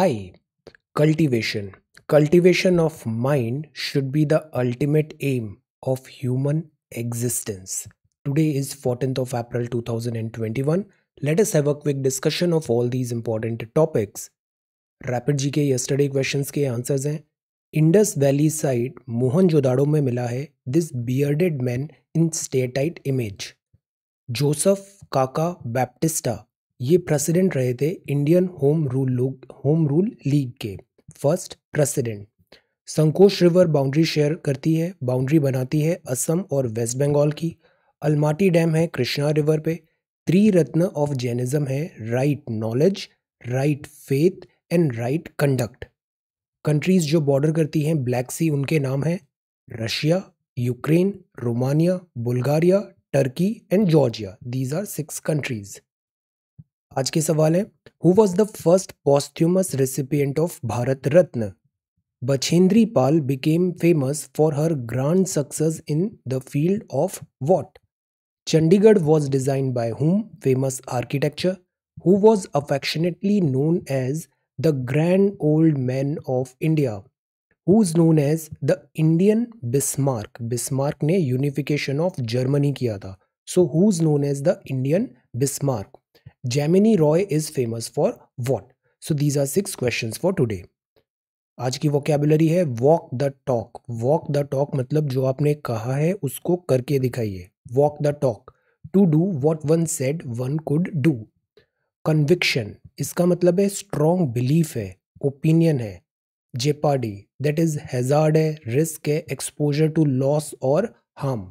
Hi cultivation cultivation of mind should be the ultimate aim of human existence today is fourteen of April 2021 let us have a quick discussion of all these important topics rapid G K yesterday question के answers हैं Indus valley site Mohenjodaro में मिला है this bearded man in steatite image Joseph Kaka Baptista ये president रहे थे Indian home rule लोग home rule league के first president Sankosh river boundary share करती है बाउंड्री बनाती है असम और वेस्ट बंगाल की अलमाटी डैम है कृष्णा रिवर पे त्रिरत्न ऑफ जैनिज्म है right knowledge right faith and right conduct countries जो बॉर्डर करती हैं ब्लैक सी उनके नाम हैं Russia Ukraine Romania Bulgaria Turkey and Georgia these are six countries आज के सवाल है who was the first posthumous recipient of Bharat Ratna Bachendri Pal became famous for her grand success in the field of what Chandigarh was design by whom famous architecture who was affectionately known as the grand old man of India who is known as the Indian Bismarck Bismarck ने unification of Germany किया था so who is known as the Indian Bismarck Jamini Roy is famous for what so these are six question for today आज की vocabulary है walk the talk walk the talk मतलब जो आपने कहा है उसको करके दिखाइए walk the talk to do what one said one could do conviction इसका मतलब है स्ट्रॉन्ग बिलीफ है ओपिनियन है जेपाडी दैट इज हैजार्ड है रिस्क है एक्सपोजर टू लॉस और हार्म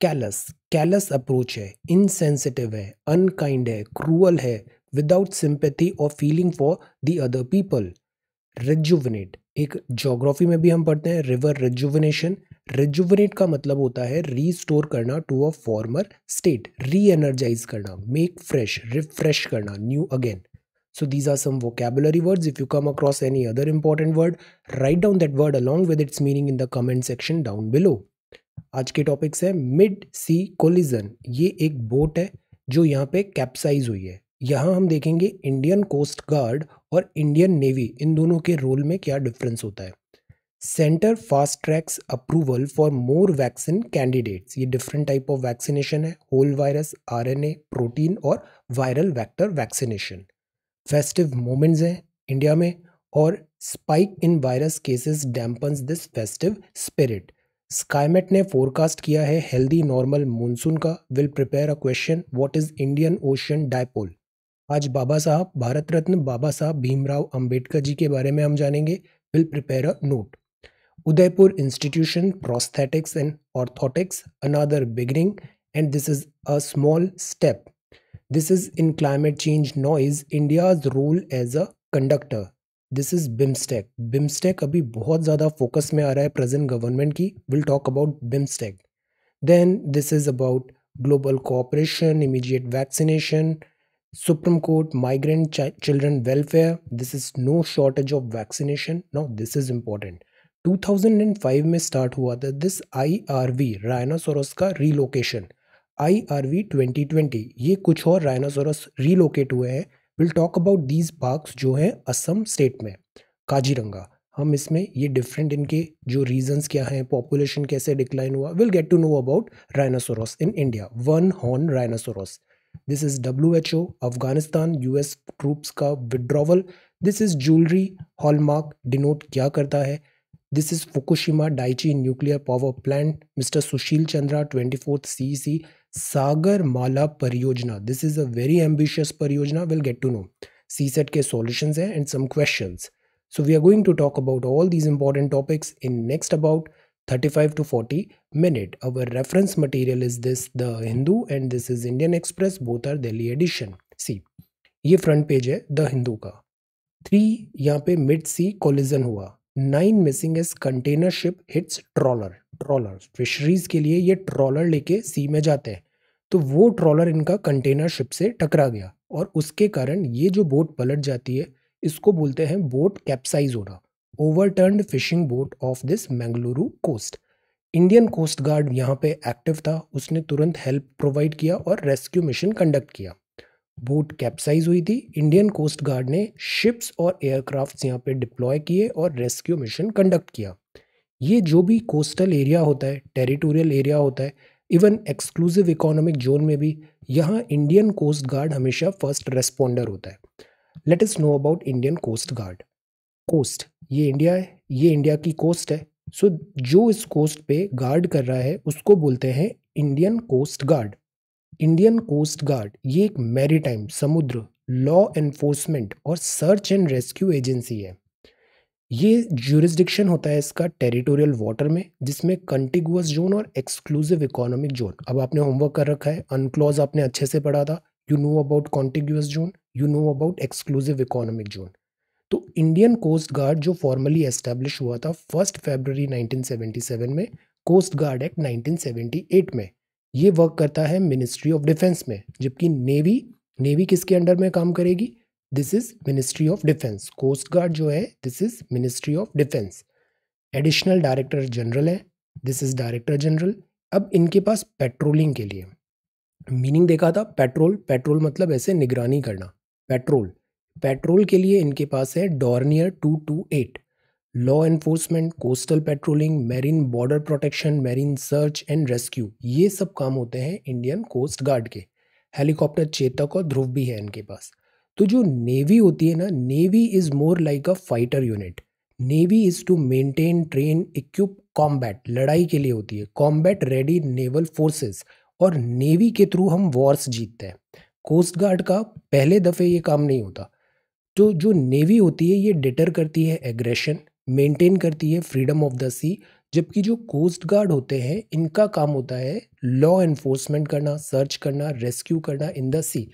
कैलस कैलस अप्रोच है इनसेंसिटिव है अनकाइंड है क्रूअल है विदाउट सिंपैथी और feeling for the other people rejuvenate एक जोग्राफी में भी हम पढ़ते हैं रिवर रेजुवनेशन रेजुवनेट का मतलब होता है रीस्टोर करना to a former state reenergise करना मेक फ्रेश रिफ्रेश करना new again so these are some vocabulary words if you come across any other important word write down that word along with its meaning in the comment section down below आज के topics हैं mid sea collision ये एक boat है जो यहाँ पे capsize हुई है यहाँ हम देखेंगे इंडियन कोस्ट गार्ड और इंडियन नेवी इन दोनों के रोल में क्या डिफरेंस होता है centre fast tracks approval for more vaccine candidates ये डिफरेंट टाइप ऑफ वैक्सीनेशन है होल वायरस आरएनए प्रोटीन और viral vector vaccination festive moments हैं इंडिया में और spike in virus cases dampens this festive spirit Skymet ने forecast किया है healthy normal monsoon का will prepare a question what is Indian ocean dipole आज बाबा साहब भारत रत्न बाबा साहब भीमराव अंबेडकर जी के बारे में हम जानेंगे will prepare a note Udaipur institution prosthetics and orthotics another beginning and this is a small step this is in climate change noise India's role as a conductor this is BIMSTEC BIMSTEC अभी बहुत ज़्यादा focus में आ रहा है present government की will talk about BIMSTEC then this is about global cooperation immediate vaccination supreme court migrant children welfare this is no shortage of vaccination now this is important 2005 में start हुआ था this I R V rhinoceros का relocation I R V twenty ये कुछ और rhinoceros relocate हुए हैं will talk about these parks जो हैं असम स्टेट में काजीरंगा हम इसमें ये डिफरेंट इनके जो रीजंस क्या हैं पॉपुलेशन कैसे डिक्लाइन हुआ will get to know about rhinoceros in India one horn rhinoceros this is W H O Afghanistan U S troops का withdrawal this is jewellery hallmark denote क्या करता है this is Fukushima Daiichi nuclear power plant mister Sushil Chandra twenty fourth C C Sagarmala परियोजना this is a very ambitious परियोजना will get to know C SAT के solution है and some question so we are going to talk about all these important topics in next about thirty five to forty minute our reference material is this the Hindu and this is Indian Express both are Delhi edition see ये front page है the Hindu का three यहाँ पे mid sea collision हुआ nine missing as container ship hits trawler trawler fisheries के लिए ये trawler लेके सी में जाते हैं तो वो ट्रॉलर इनका कंटेनर शिप से टकरा गया और उसके कारण ये जो बोट पलट जाती है इसको बोलते हैं बोट कैप्साइज होना overturn fishing boat off this Mangaluru coast Indian coast guard यहाँ पे एक्टिव था उसने तुरंत हेल्प प्रोवाइड किया और रेस्क्यू मिशन कंडक्ट किया बोट कैप्साइज हुई थी इंडियन कोस्ट गार्ड ने शिप्स और एयरक्राफ्ट्स यहाँ पे डिप्लॉय किए और रेस्क्यू मिशन कंडक्ट किया ये जो भी कोस्टल एरिया होता है टेरिटोरियल एरिया होता है इवन एक्सक्लूसिव इकोनॉमिक जोन में भी यहाँ इंडियन कोस्ट गार्ड हमेशा फर्स्ट रेस्पोंडर होता है let us know about Indian coast guard coast ये इंडिया है ये इंडिया की कोस्ट है सो so, जो इस कोस्ट पे गार्ड कर रहा है उसको बोलते हैं Indian coast guard Indian coast guard ये एक मैरीटाइम समुद्र लॉ एनफोर्समेंट और सर्च एंड रेस्क्यू एजेंसी है ये ज्यूरिस्डिक्शन होता है इसका टेरिटोरियल वाटर में जिसमें कंटिगुअस जोन और एक्सक्लूसिव इकोनॉमिक जोन अब आपने होमवर्क कर रखा है अनक्लॉज आपने अच्छे से पढ़ा था you know about contiguous zone you know about exclusive economic zone तो इंडियन कोस्ट गार्ड जो फॉर्मली एस्टेब्लिश हुआ था फर्स्ट फेबररी 1977 में कोस्ट गार्ड एक्ट 1978 में ये वर्क करता है मिनिस्ट्री ऑफ डिफेंस में जबकि नेवी नेवी किसके अंडर में काम करेगी this is ministry of defence coast guard जो है this is ministry of defence additional director general है दिस इज डायरेक्टर जनरल अब इनके पास पेट्रोलिंग के लिए मीनिंग देखा था पेट्रोल पेट्रोल मतलब ऐसे निगरानी करना पेट्रोल पेट्रोल के लिए इनके पास है Dornier two two eight law enforcement coastal patrolling marine border protection marine search and rescue ये सब काम होते हैं इंडियन कोस्ट गार्ड के हेलीकॉप्टर चेतक और ध्रुव भी है इनके पास तो जो नेवी होती है ना navy is more like a fighter unit navy is to maintain train equip combat लड़ाई के लिए होती है कॉम्बैट रेडी नेवल फोर्सेस और नेवी के थ्रू हम वॉर्स जीतते हैं कोस्ट गार्ड का पहले दफ़े ये काम नहीं होता तो जो नेवी होती है ये डिटर करती है एग्रेशन मेंटेन करती है फ्रीडम ऑफ द सी जबकि जो कोस्ट गार्ड होते हैं इनका काम होता है लॉ एनफोर्समेंट करना सर्च करना रेस्क्यू करना इन द सी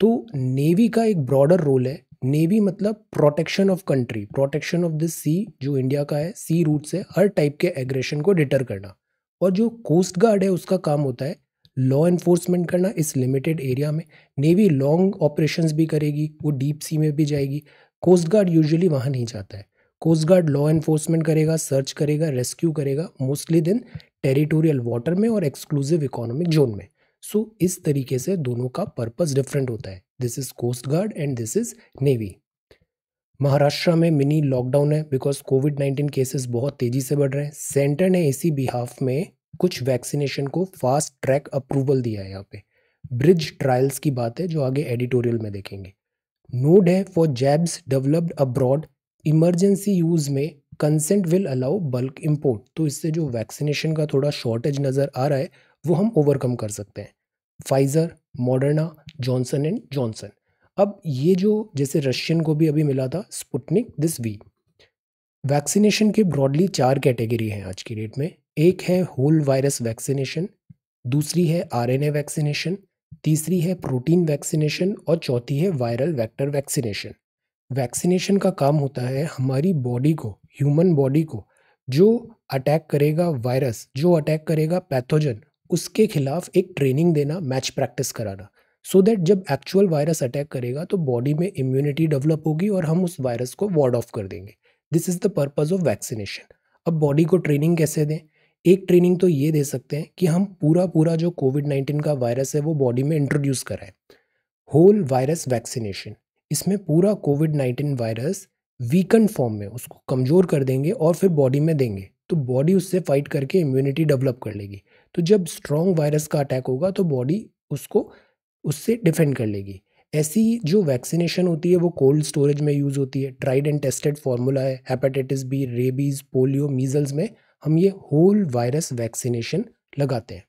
तो नेवी का एक ब्रॉडर रोल है नेवी मतलब protection of country protection of the sea जो इंडिया का है सी रूट से हर टाइप के एग्रेशन को डिटर करना और जो कोस्ट गार्ड है उसका काम होता है लॉ एनफोर्समेंट करना इस लिमिटेड एरिया में नेवी लॉन्ग ऑपरेशंस भी करेगी वो डीप सी में भी जाएगी कोस्ट गार्ड यूजुअली वहाँ नहीं जाता है कोस्ट गार्ड लॉ एन्फोर्समेंट करेगा सर्च करेगा रेस्क्यू करेगा मोस्टली देन टेरिटोरियल वाटर में और एक्सक्लूसिव इकोनॉमिक जोन में सो so, इस तरीके से दोनों का पर्पज डिफरेंट होता है this is coast guard and this is navy Maharashtra में मिनी लॉकडाउन है बिकॉज कोविड नाइन्टीन केसेस बहुत तेजी से बढ़ रहे हैं सेंटर ने इसी बिहाफ में कुछ वैक्सीनेशन को फास्ट ट्रैक अप्रूवल दिया है यहाँ पे ब्रिज ट्रायल्स की बात है जो आगे एडिटोरियल में देखेंगे नोड है for jabs developed abroad emergency use में consent will allow bulk import तो इससे जो वैक्सीनेशन का थोड़ा शॉर्टेज नज़र आ रहा है वो हम ओवरकम कर सकते हैं Pfizer Moderna Johnson and Johnson अब ये जो जैसे रशियन को भी अभी मिला था स्पुटनिक दिस वी वैक्सीनेशन के ब्रॉडली चार कैटेगरी हैं आज की डेट में एक है होल वायरस वैक्सीनेशन दूसरी है आरएनए वैक्सीनेशन तीसरी है प्रोटीन वैक्सीनेशन और चौथी है वायरल वेक्टर वैक्सीनेशन वैक्सीनेशन का काम होता है हमारी बॉडी को ह्यूमन बॉडी को जो अटैक करेगा वायरस जो अटैक करेगा पैथोजन उसके खिलाफ एक ट्रेनिंग देना मैच प्रैक्टिस कराना सो so दैट जब एक्चुअल वायरस अटैक करेगा तो बॉडी में इम्यूनिटी डेवलप होगी और हम उस वायरस को वार्ड ऑफ कर देंगे this is the purpose of vaccination अब बॉडी को ट्रेनिंग कैसे दें एक ट्रेनिंग तो ये दे सकते हैं कि हम पूरा पूरा जो कोविड नाइन्टीन का वायरस है वो बॉडी में इंट्रोड्यूस कराएं होल वायरस वैक्सीनेशन इसमें पूरा covid nineteen virus weaken form में उसको कमज़ोर कर देंगे और फिर बॉडी में देंगे तो बॉडी उससे फाइट करके इम्यूनिटी डेवलप कर लेगी तो जब स्ट्रॉन्ग वायरस का अटैक होगा तो बॉडी उसको उससे डिफेंड कर लेगी ऐसी जो वैक्सीनेशन होती है वो कोल्ड स्टोरेज में यूज़ होती है ट्राइड एंड टेस्टेड फार्मूला है hepatitis B rabies polio measles में हम ये होल वायरस वैक्सीनेशन लगाते हैं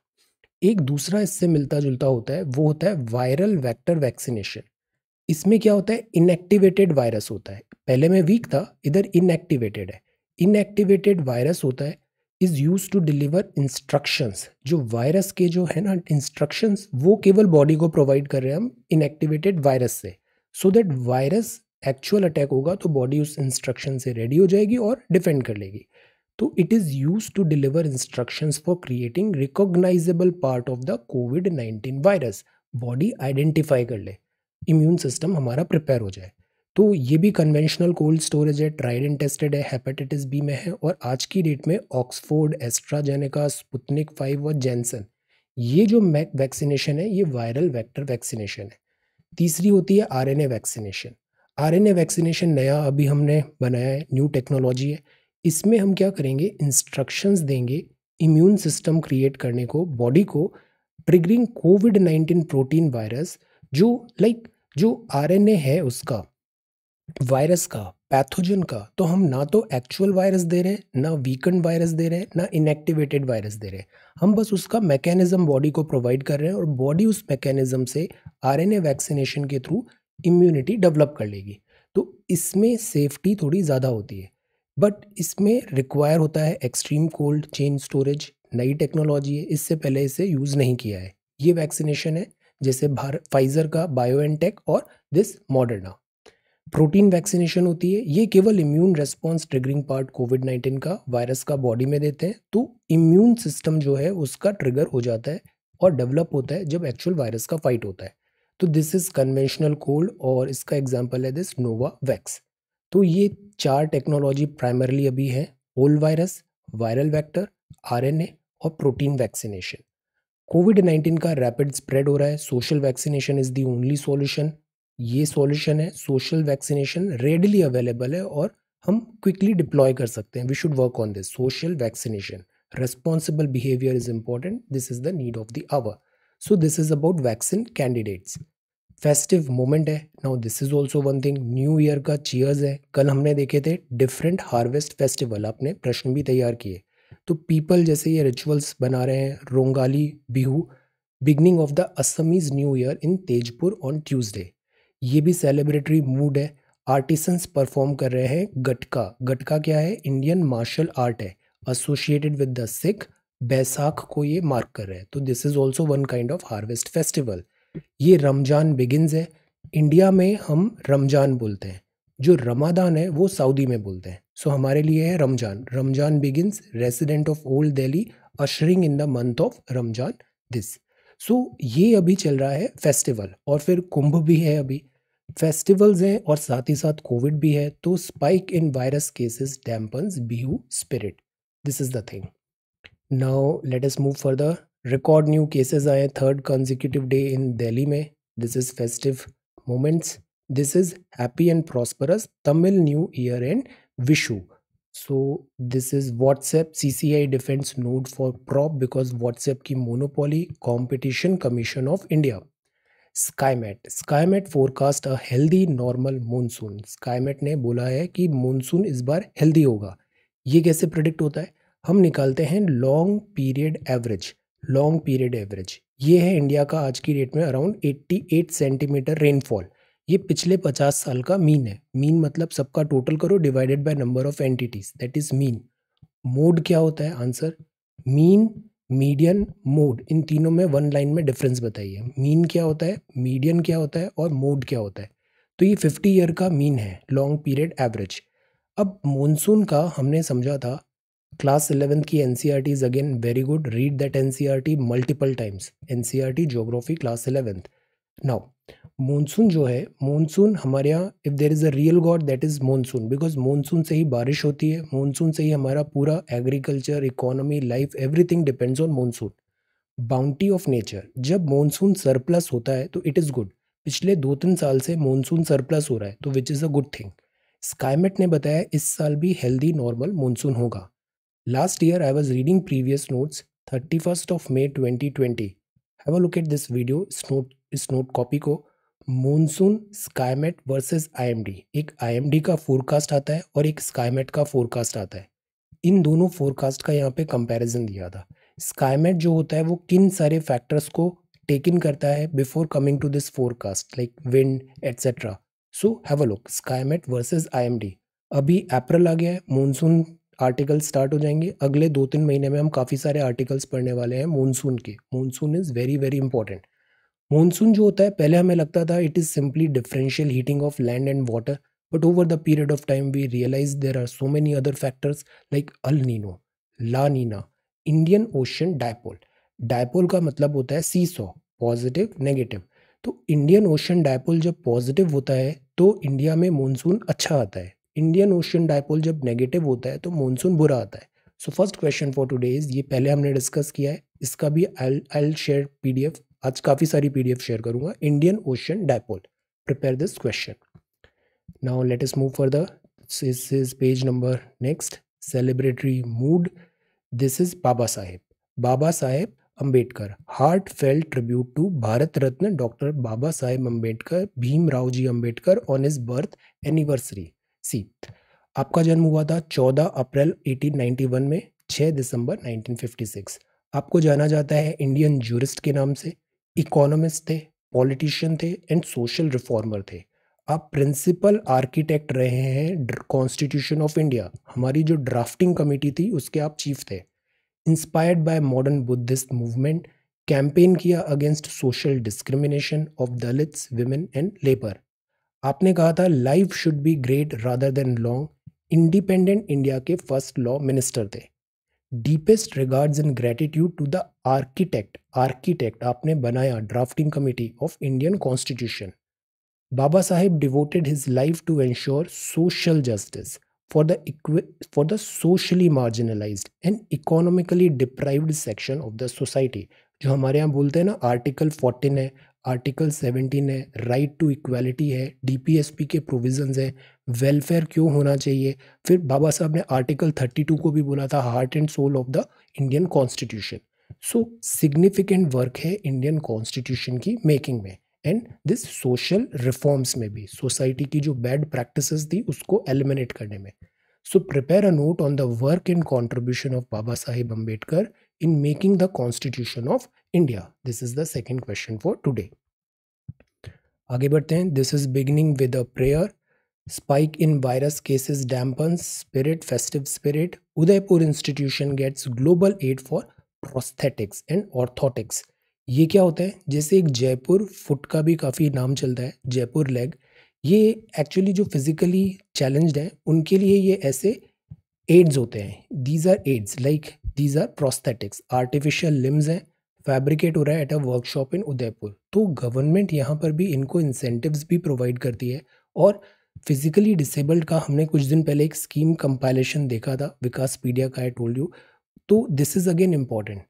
एक दूसरा इससे मिलता जुलता होता है वो होता है वायरल वैक्टर वैक्सीनेशन इसमें क्या होता है इनएक्टिवेटेड वायरस होता है पहले मैं वीक था इधर इनएक्टिवेटेड है इनएक्टिवेटेड वायरस होता है is use to deliver instructions जो वायरस के जो है ना इंस्ट्रक्शंस वो केवल बॉडी को प्रोवाइड कर रहे हैं हम इनएक्टिवेटेड वायरस से so that virus actual attack होगा तो बॉडी उस इंस्ट्रक्शन से रेडी हो जाएगी और डिफेंड कर लेगी तो it is use to deliver instructions for creating recognisable part of the covid nineteen virus body identify कर ले इम्यून सिस्टम हमारा प्रिपेयर हो जाए तो ये भी कन्वेंशनल कोल्ड स्टोरेज है ट्राइड एंड टेस्टेड है हेपेटाइटिस बी में है और आज की डेट में ऑक्सफोर्ड एस्ट्राजेनेका स्पुतनिक फाइव और जेंसन ये जो मैक वैक्सीनेशन है ये वायरल वेक्टर वैक्सीनेशन है तीसरी होती है आरएनए वैक्सीनेशन आरएनए वैक्सीनेशन नया अभी हमने बनाया है न्यू टेक्नोलॉजी है इसमें हम क्या करेंगे इंस्ट्रक्शंस देंगे इम्यून सिस्टम क्रिएट करने को बॉडी को triggering covid nineteen protein virus जो लाइक जो आरएनए है उसका वायरस का पैथोजन का तो हम ना तो एक्चुअल वायरस दे रहे हैं ना वीकेंड वायरस दे रहे हैं ना इनएक्टिवेटेड वायरस दे रहे हैं हम बस उसका मैकेनिज्म बॉडी को प्रोवाइड कर रहे हैं और बॉडी उस मैकेनिज्म से आरएनए वैक्सीनेशन के थ्रू इम्यूनिटी डेवलप कर लेगी तो इसमें सेफ्टी थोड़ी ज़्यादा होती है बट इसमें रिक्वायर होता है एक्सट्रीम कोल्ड चेन स्टोरेज नई टेक्नोलॉजी है इससे पहले इसे यूज़ नहीं किया है ये वैक्सीनेशन है जैसे फाइजर का बायो और दिस मॉडर्ना प्रोटीन वैक्सीनेशन होती है ये केवल immune response triggering part covid nineteen का वायरस का बॉडी में देते हैं तो इम्यून सिस्टम जो है उसका ट्रिगर हो जाता है और डेवलप होता है जब एक्चुअल वायरस का फाइट होता है तो दिस इज़ कन्वेंशनल कोल्ड और इसका एग्जाम्पल है दिस नोवा वैक्स तो ये चार टेक्नोलॉजी प्राइमरली अभी है whole virus viral vector R और प्रोटीन वैक्सीनेशन कोविड नाइन्टीन का रैपिड स्प्रेड हो रहा है social vaccination is the only solution ये सोल्यूशन है सोशल वैक्सीनेशन रेडली अवेलेबल है और हम क्विकली डिप्लॉय कर सकते हैं we should work on this social vaccination responsible behaviour is important this is the need of the hour so this is about vaccine candidates festive moment है now this is also one thing new year का cheers है कल हमने देखे थे different harvest festival आपने प्रश्न भी तैयार किए तो पीपल जैसे ये रिचुअल्स बना रहे हैं Rongali Bihu beginning of the Assamese new year in Tezpur on Tuesday ये भी सेलिब्रेटरी मूड है आर्टिसंस परफॉर्म कर रहे हैं गटका गटका क्या है इंडियन मार्शल आर्ट है associated with the Sikh Baisakh को ये मार्क कर रहे हैं तो this is also one kind of harvest festival ये रमजान बिगिनस है इंडिया में हम रमजान बोलते हैं जो रमादान है वो सऊदी में बोलते हैं सो so, हमारे लिए है Ramzan Ramzan begins resident of old Delhi ushering in the month of Ramzan this so ये अभी चल रहा है फेस्टिवल और फिर कुंभ भी है अभी फेस्टिवल्स हैं और साथ ही साथ कोविड भी है तो spike in virus cases dampens Bihu spirit this is the thing now let us move further record new cases आए third consecutive day in Delhi में this is festive moments This is happy and prosperous Tamil New Year and Vishu. So this is WhatsApp CCI defends node for prop because WhatsApp की monopoly competition commission of India. Skymet Skymet forecast a healthy normal monsoon Skymet ने बोला है कि monsoon इस बार healthy होगा ये कैसे predict होता है हम निकालते हैं long period average long period average ये है इंडिया का आज की डेट में अराउंड 88 सेंटीमीटर रेनफॉल ये पिछले पचास साल का मीन है मीन मतलब सबका टोटल करो divided by number of entities that is mean mode क्या होता है आंसर मीन मीडियन मोड इन तीनों में वन लाइन में डिफरेंस बताइए मीन क्या होता है मीडियन क्या होता है और मोड क्या होता है तो ये फिफ्टी ईयर का मीन है लॉन्ग पीरियड एवरेज अब मॉनसून का हमने समझा था क्लास इलेवेंथ की N C R T is again very good read that N C R T multiple times N C R T geography class eleventh now monsoon जो है monsoon हमारे यहाँ if there is a real god that is monsoon because monsoon से ही बारिश होती है monsoon से ही हमारा पूरा agriculture economy life everything depends on monsoon bounty of nature जब मानसून सरप्लस होता है तो इट इज़ गुड पिछले दो तीन साल से मानसून सरप्लस हो रहा है तो which is a good thing Skymet ने बताया इस साल भी हेल्दी नॉर्मल मानसून होगा last year I was reading previous notes thirty first of May twenty twenty have a look at this video इस नोट इस नोट कॉपी को monsoon Skymet versus IMD एक आईएमडी का फोरकास्ट आता है और एक स्काईमेट का फोरकास्ट आता है इन दोनों फोरकास्ट का यहाँ पे कंपैरिजन दिया था स्काईमेट जो होता है वो किन सारे फैक्टर्स को टेक इन करता है before coming to this forecast like wind etcetera so have a look Skymet versus I अभी अप्रैल आ गया है मानसून आर्टिकल स्टार्ट हो जाएंगे अगले दो तीन महीने में हम काफ़ी सारे आर्टिकल्स पढ़ने वाले हैं मानसून के monsoon is very very important monsoon जो होता है पहले हमें लगता था it is simply differential heating of land and water but over the period of time we realise there are so many other factors like El Nino La Nina Indian ocean dipole dipole का मतलब होता है see saw positive negative तो Indian ocean dipole जब positive होता है तो India में मानसून अच्छा आता है इंडियन ओशन डायपोल जब नेगेटिव होता है तो मानसून बुरा आता है so first question for today is ये पहले हमने डिस्कस किया है इसका भी आई आई शेयर पीडीएफ आज काफ़ी सारी पी शेयर करूँगा Indian ocean dipole prepare this question now let us move for this is page number next celebratory mood this is Baba Saheb Baba Saheb Ambedkar heartfelt tribute to Bharat Ratna doctor Baba Saheb Bhim Bhimrao ji Ambedkar on his birth anniversary सी आपका जन्म हुआ था 14 अप्रैल 1891 में 6 दिसंबर 1956 आपको जाना जाता है इंडियन जूरिस्ट के नाम से इकोनॉमिस्ट थे पॉलिटिशियन थे एंड सोशल रिफॉर्मर थे आप प्रिंसिपल आर्किटेक्ट रहे हैं कॉन्स्टिट्यूशन ऑफ इंडिया हमारी जो ड्राफ्टिंग कमेटी थी उसके आप चीफ थे inspired by modern Buddhist movement campaign किया against social discrimination of Dalits women and labour आपने कहा था life should be great rather than long independent India के फर्स्ट लॉ मिनिस्टर थे deepest regards and gratitude to the architect architect आपने बनाया drafting committee of Indian constitution Baba Saheb devoted his life to ensure social justice for the for the socially marginalise and economically deprived section of the society जो हमारे यहाँ बोलते हैं ना article fourteen है article 17 है राइट टू इक्वालिटी है DPSP के प्रोविजंस है वेलफेयर क्यों होना चाहिए फिर बाबा साहब ने आर्टिकल 32 को भी बोला था heart and soul of the Indian constitution so significant work है इंडियन कॉन्स्टिट्यूशन की मेकिंग में एंड दिस सोशल रिफॉर्म्स में भी सोसाइटी की जो बैड प्रैक्टिस थी उसको एलिमिनेट करने में so prepare a note on the work and contribution of Baba Saheb Ambedkar in making the constitution of India this is the second question for today आगे बढ़ते हैं this is beginning with a prayer spike in virus cases dampen spirit festive spirit Udaipur institution gets global aid for prosthetics and orthotics ये क्या होता है जैसे एक Jaipur foot का भी काफ़ी नाम चलता है जयपुर लेग ये एक्चुअली जो फिज़िकली चैलेंज्ड हैं उनके लिए ये ऐसे एड्स होते हैं these are aids like these are prosthetics artificial limbs हैं फैब्रिकेट हो रहा है at a workshop in Udaipur तो गवर्नमेंट यहाँ पर भी इनको इंसेंटिव्स भी प्रोवाइड करती है और फिजिकली डिसेबल्ड का हमने कुछ दिन पहले एक स्कीम कंपाइलेशन देखा था विकास पीडिया का आई टोल्ड यू तो this is again important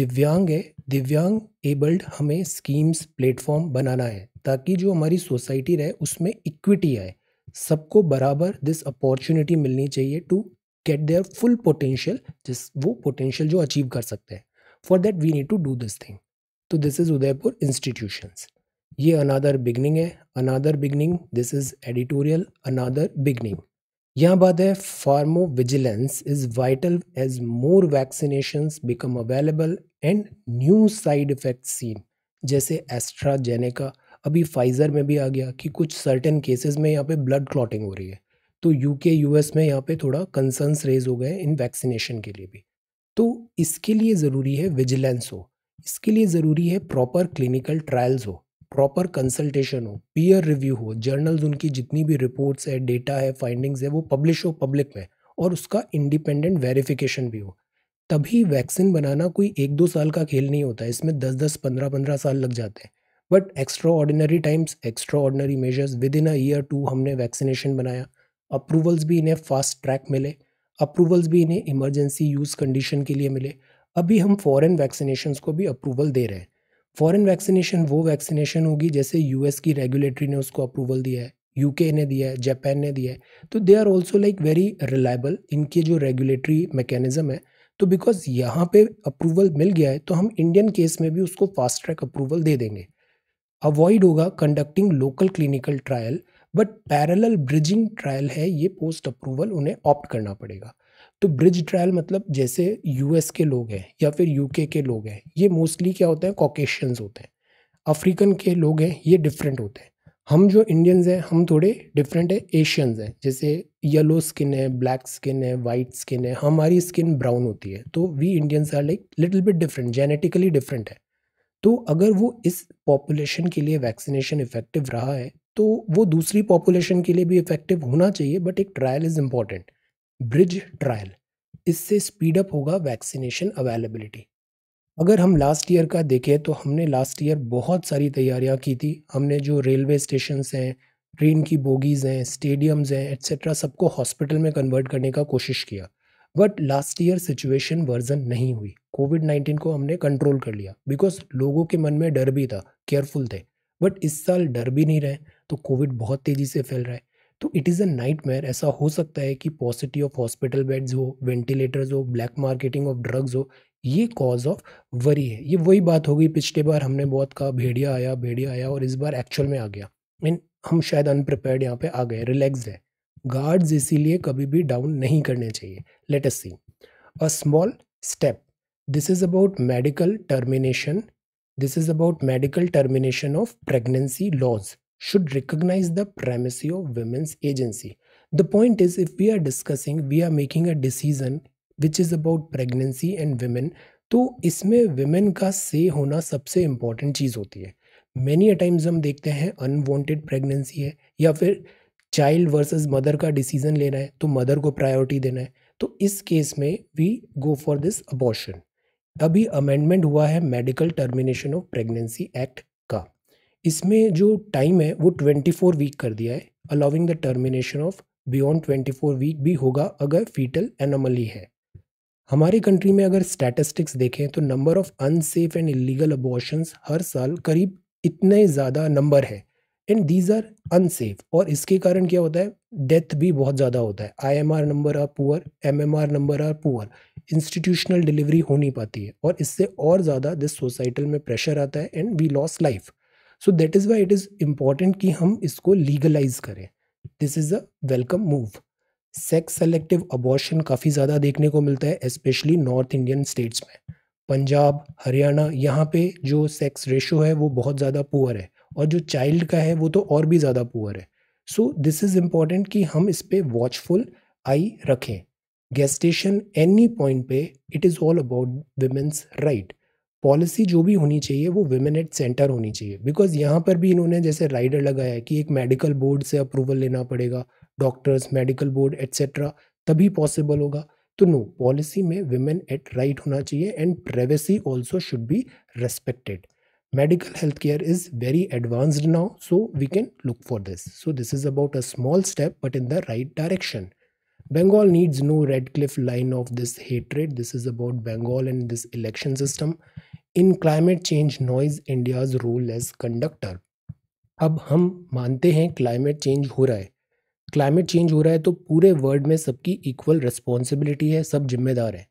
divyang है दिव्यांग एबल्ड हमें स्कीम्स प्लेटफॉर्म बनाना है ताकि जो हमारी सोसाइटी रहे उसमें इक्विटी आए सबको बराबर दिस अपॉर्चुनिटी मिलनी चाहिए to get their full potential जिस वो पोटेंशियल जो अचीव कर सकते हैं for that we need to do this thing तो दिस इज़ उदयपुर इंस्टीट्यूशंस ये अनादर बिगनिंग है another beginning this is editorial another beginning यहाँ बात है pharmacovigilance is vital as more vaccination become available and new side effect seen जैसे AstraZeneca अभी Pfizer में भी आ गया कि कुछ सर्टेन केसेस में यहाँ पे ब्लड क्लॉटिंग हो रही है तो यूके यूएस में यहाँ पे थोड़ा कंसर्न्स रेज हो गए इन वैक्सीनेशन के लिए भी तो इसके लिए ज़रूरी है विजिलेंस हो इसके लिए ज़रूरी है प्रॉपर क्लिनिकल ट्रायल्स हो प्रॉपर कंसल्टेशन हो पीयर रिव्यू हो जर्नल्स उनकी जितनी भी रिपोर्ट्स है डेटा है फाइंडिंग्स है वो पब्लिश हो पब्लिक में और उसका इंडिपेंडेंट वेरिफिकेशन भी हो तभी वैक्सीन बनाना कोई एक दो साल का खेल नहीं होता इसमें दस दस पंद्रह पंद्रह साल लग जाते हैं but extraordinary times extraordinary measures within a year two हमने वैक्सीनेशन बनाया अप्रूवल्स भी इन्हें फास्ट ट्रैक मिले अप्रूवल्स भी इन्हें इमरजेंसी यूज़ कंडीशन के लिए मिले अभी हम फॉरेन वैक्सीनेशन को भी अप्रूवल दे रहे हैं फॉरेन वैक्सीनेशन वो वैक्सीनेशन होगी जैसे यूएस की रेगुलेटरी ने उसको अप्रूवल दिया है यूके ने दिया है जापान ने दिया है तो they are also like very reliable इनके जो रेगुलेटरी मैकेनिज़्म है तो बिकॉज यहाँ पे अप्रूवल मिल गया है तो हम इंडियन केस में भी उसको फास्ट ट्रैक अप्रूवल दे देंगे अवॉइड होगा conducting local clinical trial but parallel bridging trial है ये पोस्ट अप्रूवल उन्हें ऑप्ट करना पड़ेगा तो ब्रिज ट्रायल मतलब जैसे यूएस के लोग हैं या फिर यूके के लोग हैं ये मोस्टली क्या होते हैं कॉकेशियंस होते हैं अफ्रीकन के लोग हैं ये डिफरेंट होते हैं हम जो इंडियंस हैं हम थोड़े डिफरेंट हैं एशियंस हैं जैसे येलो स्किन है ब्लैक स्किन है वाइट स्किन है हमारी स्किन ब्राउन होती है तो we Indians are like little bit different genetically different है तो अगर वो इस पॉपुलेशन के लिए वैक्सीनेशन इफेक्टिव रहा है तो वो दूसरी पॉपुलेशन के लिए भी इफेक्टिव होना चाहिए बट एक trial is important bridge trial इससे स्पीडअप होगा वैक्सीनेशन अवेलेबिलिटी अगर हम लास्ट ईयर का देखें तो हमने लास्ट ईयर बहुत सारी तैयारियां की थी हमने जो रेलवे स्टेशन हैं ट्रेन की बोगीज़ हैं स्टेडियम्स हैं एट्सट्रा सबको हॉस्पिटल में कन्वर्ट करने का कोशिश किया but last year situation worsen नहीं हुई कोविड नाइन्टीन को हमने कंट्रोल कर लिया बिकॉज लोगों के मन में डर भी था केयरफुल थे बट इस साल डर भी नहीं रहे तो कोविड बहुत तेज़ी से फैल रहा है तो इट इज़ अ नाइट ऐसा हो सकता है कि पॉजिटिव ऑफ हॉस्पिटल बेड्स हो वेंटिलेटर्स हो ब्लैक मार्केटिंग ऑफ ड्रग्स हो ये कॉज ऑफ वरी है ये वही बात हो गई पिछले बार हमने बहुत कहा भेड़िया आया भेड़िया आया और इस बार एक्चुअल में आ गया मीन हम शायद अनप्रिपेयर्ड यहाँ पे आ गए रिलैक्स है गार्ड्स इसीलिए कभी भी डाउन नहीं करने चाहिए let us see a small step this is about medical termination this is about medical termination of pregnancy laws should recognise the primacy of women's agency the point is if we are discussing we are making a decision which is about pregnancy and women तो इसमें women का से होना सबसे important चीज़ होती है many a times हम देखते हैं अनवॉन्टेड प्रेगनेंसी है या फिर चाइल्ड वर्सेस मदर का डिसीजन लेना है तो मदर को प्रायोरिटी देना है तो इस केस में we go for this abortion अभी अमेंडमेंट हुआ है medical termination of pregnancy act का इसमें जो टाइम है वो 24 वीक कर दिया है allowing the termination of beyond 24 week भी होगा अगर फीटल एनमली है हमारी कंट्री में अगर स्टैटिस्टिक्स देखें तो number of unsafe and illegal abortions हर साल करीब इतने ज़्यादा नंबर है एंड दीज आर अनसेफ और इसके कारण क्या होता है डेथ भी बहुत ज़्यादा होता है I M R number are poor M M R number are poor institutional delivery हो नहीं पाती है और इससे और ज़्यादा दिस सोसाइटल में प्रेशर आता है and we loss life so that is why it is important कि हम इसको लीगलाइज करें this is a welcome move sex selective abortion काफ़ी ज़्यादा देखने को मिलता है स्पेशली नॉर्थ इंडियन स्टेट्स में पंजाब हरियाणा यहाँ पे जो सेक्स रेशो है वो बहुत ज़्यादा पुअर है और जो चाइल्ड का है वो तो और भी ज़्यादा पुअर है सो दिस इज़ इम्पॉर्टेंट कि हम इस पर वॉचफुल आई रखें गेस्टेशन एनी पॉइंट पे it is all about women's right policy जो भी होनी चाहिए वो वेमेन एट सेंटर होनी चाहिए बिकॉज यहाँ पर भी इन्होंने जैसे राइडर लगाया है कि एक मेडिकल बोर्ड से अप्रूवल लेना पड़ेगा डॉक्टर्स मेडिकल बोर्ड एट्सेट्रा तभी पॉसिबल होगा तो नो पॉलिसी में वेमेन एट राइट होना चाहिए and privacy also should be respected medical healthcare is very advanced now so we can look for this so this is about a small step but in the right direction bengal needs no red cliff line of this hatred this is about bengal and this election system in climate change noise india's role as conductor अब हम मानते हैं climate change हो रहा है climate change हो रहा है तो पूरे वर्ल्ड में सबकी इक्वल रिस्पॉन्सिबिलिटी है सब जिम्मेदार है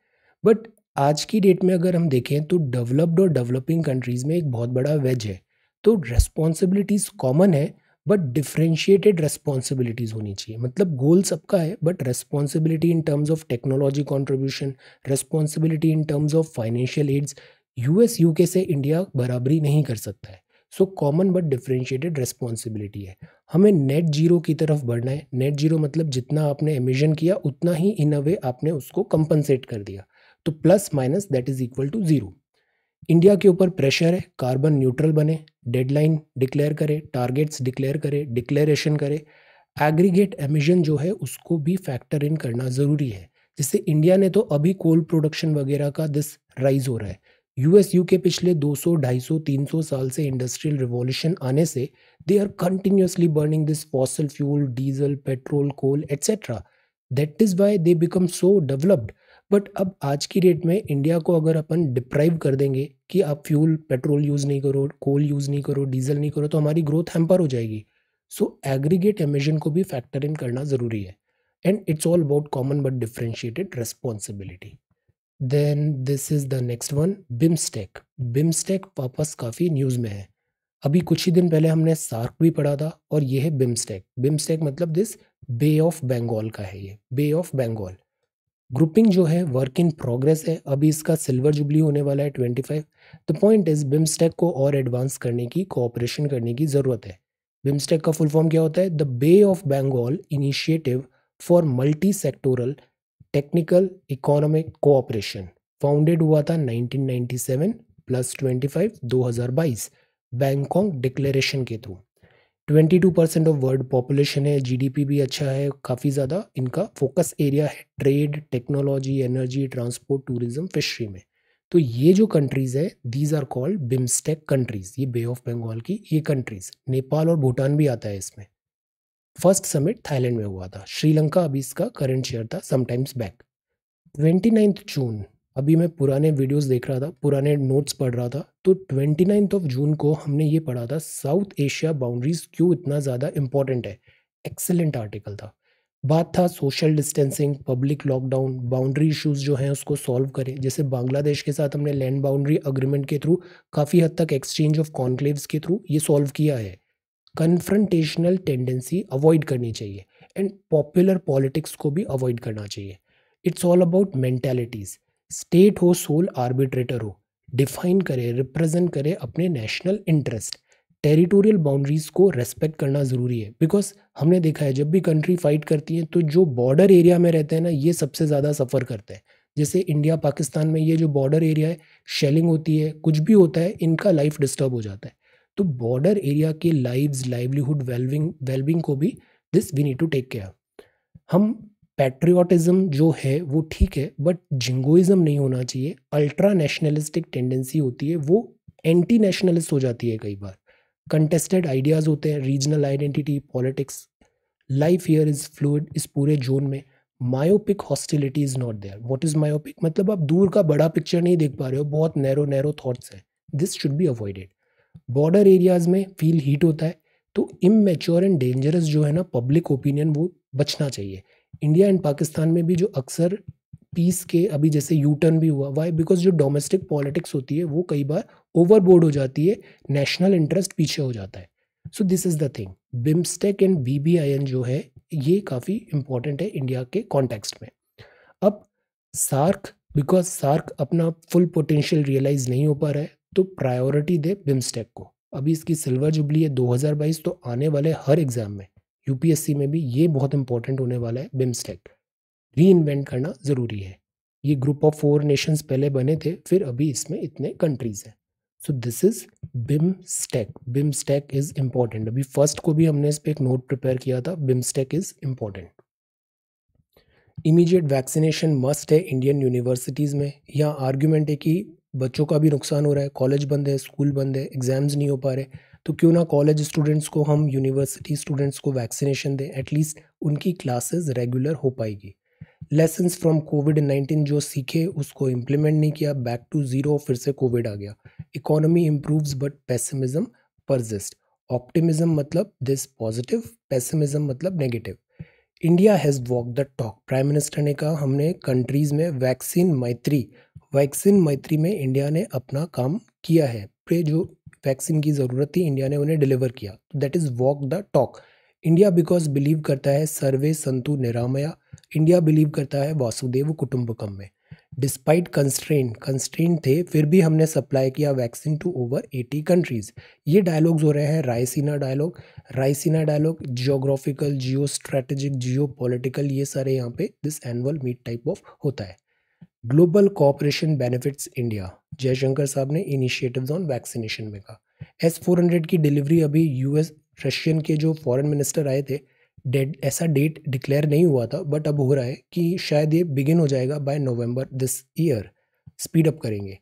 बट आज की डेट में अगर हम देखें तो डेवलप्ड और डेवलपिंग कंट्रीज़ में एक बहुत बड़ा वेज है तो रेस्पॉन्सिबिलिटीज़ कॉमन है बट डिफ्रेंशिएटेड रेस्पॉन्सिबिलिटीज़ होनी चाहिए मतलब गोल सबका है but responsibility in terms of technology contribution responsibility in terms of financial aids US UK से इंडिया बराबरी नहीं कर सकता है so common but differentiated responsibility है हमें नेट जीरो की तरफ बढ़ना है नेट जीरो मतलब जितना आपने एमिजन किया उतना ही इन अ वे आपने उसको कंपनसेट कर दिया तो plus minus that is equal to zero India के ऊपर प्रेशर है कार्बन न्यूट्रल बने डेडलाइन डिक्लेयर करे टारगेट्स डिक्लेयर करे डिक्लेरेशन करे एग्रीगेट एमिशन जो है उसको भी फैक्टर इन करना ज़रूरी है जिससे इंडिया ने तो अभी कोल प्रोडक्शन वगैरह का दिस राइज हो रहा है यूएस यू के पिछले 200, 250, 300 साल से इंडस्ट्रियल रिवॉल्यूशन आने से they are continuously burning this fossil fuel diesel petrol coal et cetera that is why they become so developed but अब आज की डेट में इंडिया को अगर अपन डिप्राइव कर देंगे कि आप फ्यूल पेट्रोल यूज़ नहीं करो कोल यूज़ नहीं करो डीजल नहीं करो तो हमारी ग्रोथ हैम्पर हो जाएगी सो एग्रीगेट एमिशन को भी फैक्टर इन करना ज़रूरी है and it's all about common but differentiated responsibility then this is the next one BIMSTEC BIMSTEC वापस काफ़ी न्यूज़ में है अभी कुछ ही दिन पहले हमने सार्क भी पढ़ा था और ये है बिम्स्टेक बिम्स्टेक मतलब दिस बे ऑफ बंगाल का है ये बे ऑफ बंगाल ग्रुपिंग जो है वर्क इन प्रोग्रेस है अभी इसका सिल्वर जुबली होने वाला है twenty five the point is BIMSTEC को और एडवांस करने की कोऑपरेशन करने की ज़रूरत है बिम्स्टेक का फुल फॉर्म क्या होता है the bay of Bengal initiative for multi sectoral technical economic cooperation founded हुआ था 1997 प्लस हज़ार बाईस बैंकॉक डिक्लेरेशन के through twenty two percent of world population है जीडीपी भी अच्छा है काफ़ी ज़्यादा इनका फोकस एरिया है trade technology energy transport tourism fishery में तो ये जो कंट्रीज़ है these are called BIMSTEC countries ये बे ऑफ बंगाल की ये कंट्रीज़ नेपाल और भूटान भी आता है इसमें फर्स्ट समिट थाईलैंड में हुआ था श्रीलंका अभी इसका करंट शेयर था समटाइम्स बैक ट्वेंटी जून अभी मैं पुराने वीडियोस देख रहा था पुराने नोट्स पढ़ रहा था तो ट्वेंटी नाइन्थ ऑफ जून को हमने ये पढ़ा था साउथ एशिया बाउंड्रीज क्यों इतना ज़्यादा इम्पोर्टेंट है एक्सेलेंट आर्टिकल था बात था social distancing public lockdown boundary issues जो हैं उसको सॉल्व करें जैसे बांग्लादेश के साथ हमने लैंड बाउंड्री अग्रीमेंट के थ्रू काफ़ी हद तक एक्सचेंज ऑफ कॉन्क्लेव्स के थ्रू ये सॉल्व किया है कन्फ्रंटेशनल टेंडेंसी अवॉइड करनी चाहिए एंड पॉपुलर पॉलिटिक्स को भी अवॉइड करना चाहिए it's all about mentalities state हो सोल आर्बिट्रेटर हो डिफाइन करे रिप्रेजेंट करे अपने नेशनल इंटरेस्ट टेरिटोरियल बाउंड्रीज को रेस्पेक्ट करना ज़रूरी है बिकॉज हमने देखा है जब भी कंट्री फाइट करती है तो जो बॉर्डर एरिया में रहते हैं ना ये सबसे ज़्यादा सफ़र करते हैं जैसे इंडिया पाकिस्तान में ये जो बॉर्डर एरिया है शेलिंग होती है कुछ भी होता है इनका लाइफ डिस्टर्ब हो जाता है तो बॉर्डर एरिया के लाइव्स लाइवलीहुड वेलविंग वेलबिंग को भी this we need to take care हम पैट्रियाटिज़म जो है वो ठीक है बट जिंगोइज़म नहीं होना चाहिए अल्ट्रा नेशनलिस्टिक टेंडेंसी होती है वो एंटी नेशनलिस्ट हो जाती है कई बार कंटेस्टेड आइडियाज़ होते हैं regional identity politics life here is fluid इस पूरे जोन में myopic hostility is not there what is myopic मतलब आप दूर का बड़ा पिक्चर नहीं देख पा रहे हो बहुत नैरो नैरो थाट्स हैं this should be avoided border areas में फील हीट होता है तो इमेच्योर एंड डेंजरस जो है ना पब्लिक ओपिनियन वो बचना चाहिए इंडिया एंड पाकिस्तान में भी जो अक्सर पीस के अभी जैसे यू टर्न भी हुआ वाई बिकॉज जो डोमेस्टिक पॉलिटिक्स होती है वो कई बार ओवरबोर्ड हो जाती है नेशनल इंटरेस्ट पीछे हो जाता है so this is the thing BIMSTEC and B B I N जो है ये काफ़ी इंपॉर्टेंट है इंडिया के कॉन्टेक्स्ट में अब सार्क बिकॉज सार्क अपना फुल पोटेंशियल रियलाइज नहीं हो पा रहा है तो प्रायोरिटी दे बिम्स्टेक को अभी इसकी सिल्वर जुबली है 2022 तो आने वाले हर एग्ज़ाम में यूपीएससी में भी ये बहुत इंपॉर्टेंट होने वाला है बिम्स्टेक री इन्वेंट करना ज़रूरी है ये ग्रुप ऑफ फोर नेशंस पहले बने थे फिर अभी इसमें इतने कंट्रीज़ हैं so this is BIMSTEC is important अभी फर्स्ट को भी हमने इस पर एक नोट प्रिपेयर किया था BIMSTEC is important immediate vaccination must है इंडियन यूनिवर्सिटीज़ में यहाँ आर्ग्यूमेंट है कि बच्चों का भी नुकसान हो रहा है कॉलेज बंद है स्कूल बंद है एग्ज़ाम्स नहीं हो पा रहे तो क्यों ना कॉलेज स्टूडेंट्स को हम यूनिवर्सिटी स्टूडेंट्स को वैक्सीनेशन दें एटलीस्ट उनकी क्लासेस रेगुलर हो पाएगी लेसन्स फ्रॉम कोविड नाइन्टीन जो सीखे उसको इम्प्लीमेंट नहीं किया बैक टू ज़ीरो फिर से कोविड आ गया economy improves but pessimism persist optimism मतलब दिस पॉजिटिव पैसमिज्म मतलब negative India has walk the talk prime minister ने कहा हमने कंट्रीज़ में वैक्सीन मैत्री वैक्सीन मैत्री में इंडिया ने अपना काम किया है जो वैक्सीन की ज़रूरत थी इंडिया ने उन्हें डिलीवर किया that is walk the talk India because believe करता है सर्वे संतु निरामया इंडिया बिलीव करता है वासुदेव कुटुम्बकम में डिस्पाइट कंस्ट्रेन कंस्ट्रेन थे फिर भी हमने सप्लाई किया vaccine to over eighty countries ये डायलॉग्स हो रहे हैं Raisina dialogue Raisina dialogue geographical geo strategic geo political ये सारे यहाँ पे this annual meet type of होता है global cooperation benefits India Jaishankar साहब ने इनिशिएटिव ऑन वैक्सीनेशन में कहा एस फोर हंड्रेड की डिलीवरी अभी यूएस रशियन के जो फॉरेन मिनिस्टर आए थे डेट ऐसा डेट डिक्लेयर नहीं हुआ था बट अब हो रहा है कि शायद ये बिगिन हो जाएगा by November this year speed up करेंगे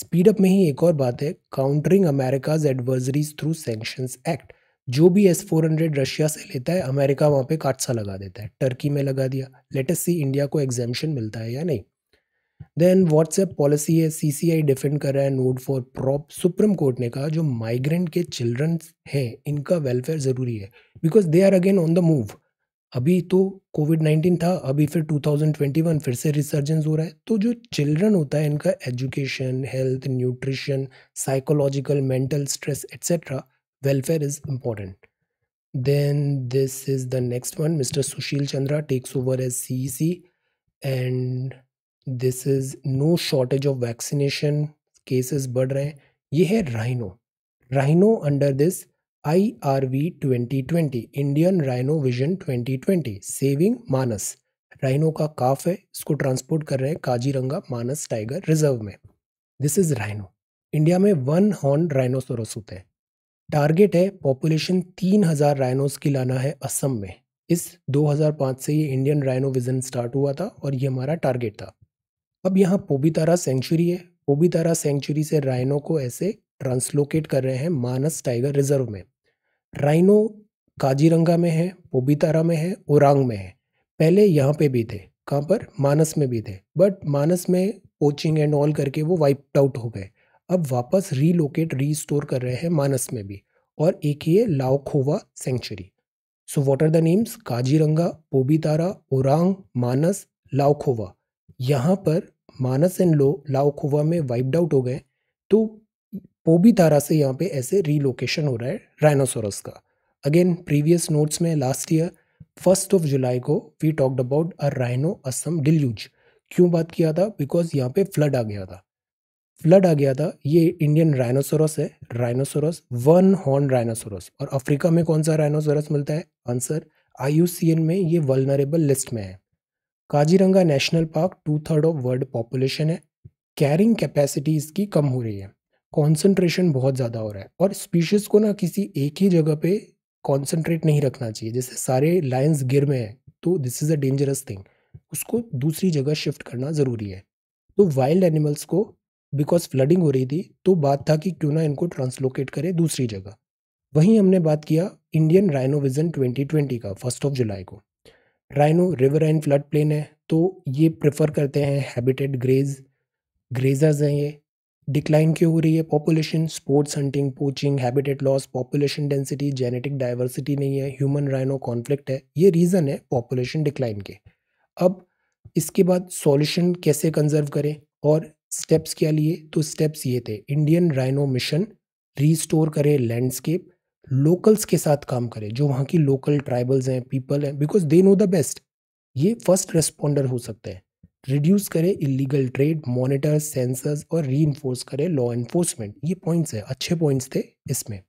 स्पीड अप में ही एक और बात है countering America's adversaries through sanctions act जो भी एस फोर हंड्रेड रशिया से लेता है अमेरिका वहाँ पे काटसा लगा देता है टर्की में लगा दिया लेटेस्ट सी इंडिया को एग्जामेशन मिलता है या नहीं देन व्हाट्सएप पॉलिसी है सीसीआई डिफेंड कर रहा है nod for probe supreme court ने कहा जो माइग्रेंट के चिल्ड्रन हैं इनका वेलफेयर ज़रूरी है because they are again on the move अभी तो कोविड नाइन्टीन था अभी फिर टू थाउजेंड ट्वेंटी वन फिर से रिसर्जेंस हो रहा है तो जो चिल्ड्रन होता है इनका education health nutrition psychological mental stress etcetera welfare is important this is the next one mister Sushil Chandra takes over as C C and this is no shortage of vaccination cases बढ़ रहे हैं ये है rhino rhino under this I R V twenty twenty Indian rhino vision twenty twenty saving Manas rhino का calf है इसको transport कर रहे हैं काजीरंगा मानस टाइगर रिजर्व में दिस इज़ राइनो इंडिया में वन हॉर्न राइनोसोरस होते हैं टारगेट है पॉपुलेशन तीन हज़ार राइनोस की लाना है असम में इस 2005 से ये इंडियन राइनो विजन स्टार्ट हुआ था और ये हमारा टारगेट था अब यहाँ पोबीतारा सेंचुरी है पोबीतारा सेंचुरी से राइनो को ऐसे ट्रांसलोकेट कर रहे हैं मानस टाइगर रिजर्व में राइनो काजीरंगा में है पोबीतारा में है ओरांग में है पहले यहाँ पे भी थे कहाँ पर मानस में भी थे बट मानस में कोचिंग एंड ऑल करके वो वाइप्ड आउट हो गए अब वापस रीलोकेट रीस्टोर कर रहे हैं मानस में भी और एक ही है Laokhowa sanctuary so what are the names Kaziranga Pobitora Orang Manas Laokhowa यहाँ पर मानस एंड लो लाओखोवा में वाइप्ड आउट हो गए तो पोबी तारा से यहाँ पे ऐसे रीलोकेशन हो रहा है राइनासोरस का अगेन प्रीवियस नोट्स में last year first of July को we talked about a rhino Assam deluge क्यों बात किया था बिकॉज यहाँ पे फ्लड आ गया था फ्लड आ गया था ये इंडियन राइनोसोरस है राइनोसोरस वन हॉर्न राइनोसोरस और अफ्रीका में कौन सा राइनोसोरस मिलता है आंसर आई में ये वलनरेबल लिस्ट में है Kaziranga national park two third of world population है कैरिंग कैपेसिटी इसकी कम हो रही है कॉन्सेंट्रेशन बहुत ज़्यादा हो रहा है और स्पीशीज़ को ना किसी एक ही जगह पे कॉन्सेंट्रेट नहीं रखना चाहिए जैसे सारे लाइन्स गिर में हैं तो this is a dangerous thing उसको दूसरी जगह शिफ्ट करना ज़रूरी है तो वाइल्ड एनिमल्स को बिकॉज फ्लडिंग हो रही थी तो बात था कि क्यों ना इनको ट्रांसलोकेट करें दूसरी जगह वहीं हमने बात किया इंडियन राइनोविज़न 2020 का फर्स्ट ऑफ जुलाई को rhino river and flood plain है तो ये प्रेफर करते हैं हैबिटेड ग्रेज ग्रेजर्स हैं ये डिक्लाइन क्यों हो रही है population sports hunting poaching habitat loss population density genetic diversity नहीं है ह्यूमन राइनो कॉन्फ्लिक्ट है ये रीज़न है पॉपुलेशन डिक्लाइन के अब इसके बाद सॉल्यूशन कैसे कंजर्व करें और स्टेप्स क्या लिए तो स्टेप्स ये थे इंडियन राइनो मिशन रीस्टोर करें लैंडस्केप लोकल्स के साथ काम करें जो वहाँ की लोकल ट्राइबल्स हैं पीपल हैं because they know the best ये फर्स्ट रेस्पॉन्डर हो सकते हैं रिड्यूस करें इलीगल ट्रेड मॉनिटर सेंसर्स और री करें लॉ इन्फोर्समेंट ये पॉइंट्स हैं अच्छे पॉइंट्स थे इसमें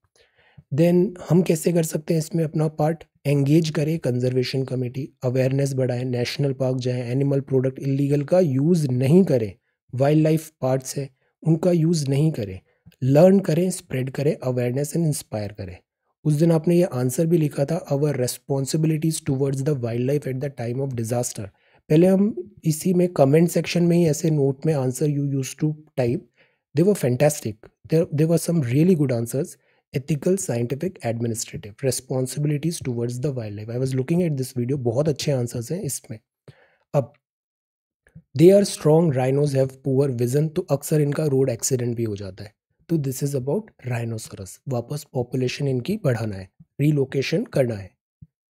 देन हम कैसे कर सकते हैं इसमें अपना पार्ट एंगेज करें कंजर्वेशन कमेटी अवेयरनेस बढ़ाएं नेशनल पार्क जाएं एनिमल प्रोडक्ट इलीगल का यूज़ नहीं करें वाइल्ड लाइफ पार्ट्स है उनका यूज़ नहीं करें लर्न करें स्प्रेड करें अवेयरनेस एंड इंस्पायर करें उस दिन आपने ये आंसर भी लिखा था our responsibilities towards the wildlife at the time of disaster पहले हम इसी में कमेंट सेक्शन में ही ऐसे नोट में answer you used to type they were fantastic they were some really good answers ethical scientific administrative responsibilities towards the wildlife I was looking at this video बहुत अच्छे answers हैं इसमें अब they are strong rhinos have poor vision तो अक्सर इनका road accident भी हो जाता है तो दिस इज अबाउट राइनोसरस वापस पॉपुलेशन इनकी बढ़ाना है रीलोकेशन करना है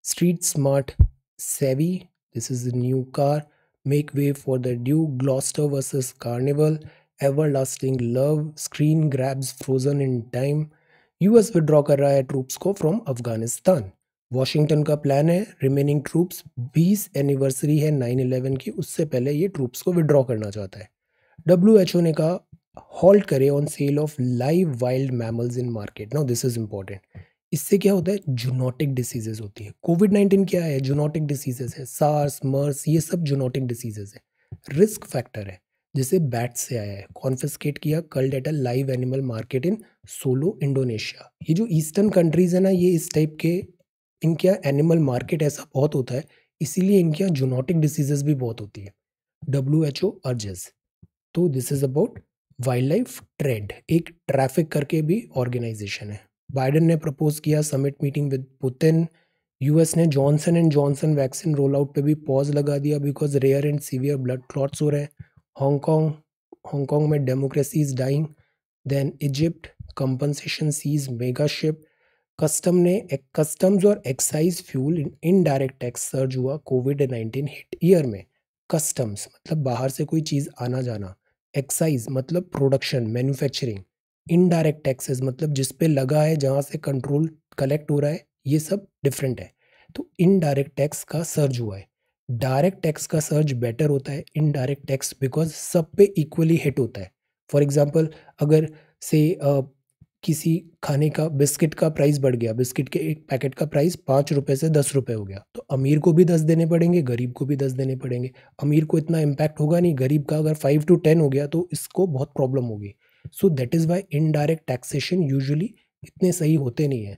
street smart savvy this is new car make way for the due Gloster versus Carnival everlasting love screen grabs frozen in time US withdraw कर रहा है troops को फ्रॉम अफगानिस्तान वॉशिंगटन का प्लान है remaining troops 20 anniversary है 9/11 की उससे पहले ये ट्रूप्स को विड्रॉ करना चाहता है डब्ल्यू ने कहा हॉल्ट करे on sale of live wild mammals in market know this is important इससे क्या होता है जूनोटिक डिसीजेज होती है कोविड नाइन्टीन क्या है जूनोटिक डिसीजेज है सार्स मर्स ये सब जूनोटिक डिसीजेज है रिस्क फैक्टर है जिसे बैट से आया है कॉन्फिस्केट किया कल डेटा live animal market in Solo Indonesia ये जो ईस्टर्न कंट्रीज है ना ये इस टाइप के इनके यहाँ एनिमल मार्केट ऐसा बहुत होता है इसीलिए इनके यहाँ जूनोटिक डिसीजेज भी बहुत होती है डब्ल्यू एच ओ अर्जेस तो this is about wildlife trade एक ट्रैफिक करके भी ऑर्गेनाइजेशन है बाइडन ने प्रपोज किया summit meeting with Putin US ने Johnson and Johnson vaccine roll out पे भी पॉज लगा दिया because rare and severe blood clots हो रहे हैं हांगकॉन्ग हांगकॉन्ग में democracy is dying then Egypt compensation seize mega ship custom ने कस्टम्स और excise fuel indirect tax surge हुआ कोविड नाइन्टीन हिट ईयर में कस्टम्स मतलब बाहर से कोई चीज़ आना जाना एक्साइज मतलब प्रोडक्शन मैन्युफैक्चरिंग इनडायरेक्ट टैक्सेस मतलब जिस पे लगा है जहाँ से कंट्रोल कलेक्ट हो रहा है ये सब डिफरेंट है तो इनडायरेक्ट टैक्स का सर्ज हुआ है डायरेक्ट टैक्स का सर्ज बेटर होता है इनडायरेक्ट टैक्स बिकॉज सब पे इक्वली हिट होता है फॉर एग्जाम्पल अगर से किसी खाने का बिस्किट का प्राइस बढ़ गया बिस्किट के एक पैकेट का प्राइस पाँच रुपये से दस रुपये हो गया तो अमीर को भी दस देने पड़ेंगे गरीब को भी दस देने पड़ेंगे अमीर को इतना इम्पैक्ट होगा नहीं गरीब का अगर फाइव टू टेन हो गया तो इसको बहुत प्रॉब्लम होगी so that is why indirect taxation usually इतने सही होते नहीं हैं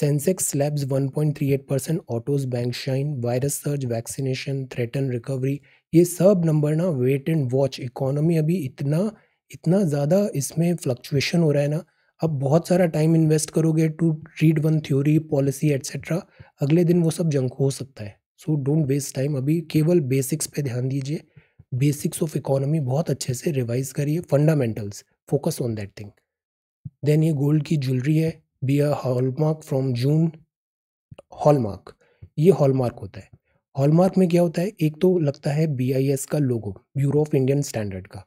Sensex slabs one point three eight percent autos bank shine virus surge vaccination threaten recovery ये सब नंबर ना वेट एंड वॉच इकोनॉमी अभी इतना इतना ज़्यादा इसमें फ्लक्चुएशन हो रहा है ना अब बहुत सारा टाइम इन्वेस्ट करोगे to read one theory policy etcetera अगले दिन वो सब जंक हो सकता है सो डोंट वेस्ट टाइम अभी केवल बेसिक्स पे ध्यान दीजिए बेसिक्स ऑफ इकोनॉमी बहुत अच्छे से रिवाइज करिए fundamentals focus on that thing then ये गोल्ड की ज्वेलरी है be a hallmark from June hallmark ये हॉलमार्क होता है हॉलमार्क में क्या होता है एक तो लगता है बी का logo bureau of Indian standard का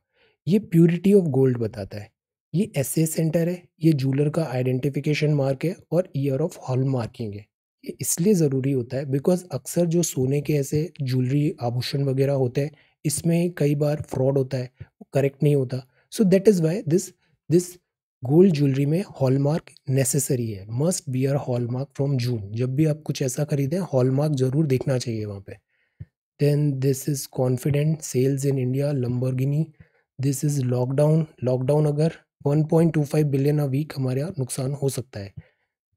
ये प्योरिटी ऑफ गोल्ड बताता है ये एस सेंटर है ये जूलर का आइडेंटिफिकेशन मार्क है और ईयर ऑफ हॉल मार्किंग है ये इसलिए ज़रूरी होता है बिकॉज अक्सर जो सोने के ऐसे ज्वेलरी आभूषण वगैरह होते हैं इसमें कई बार फ्रॉड होता है करेक्ट नहीं होता so that is why this this gold jewellery में हॉलमार्क नेसेसरी है must bear hallmark from June जब भी आप कुछ ऐसा खरीदें हॉलमार्क ज़रूर देखना चाहिए वहाँ पे then this is confident sales in India Lamborghini this is lockdown lockdown अगर 1.25 बिलियन अ वीक हमारे यहाँ नुकसान हो सकता है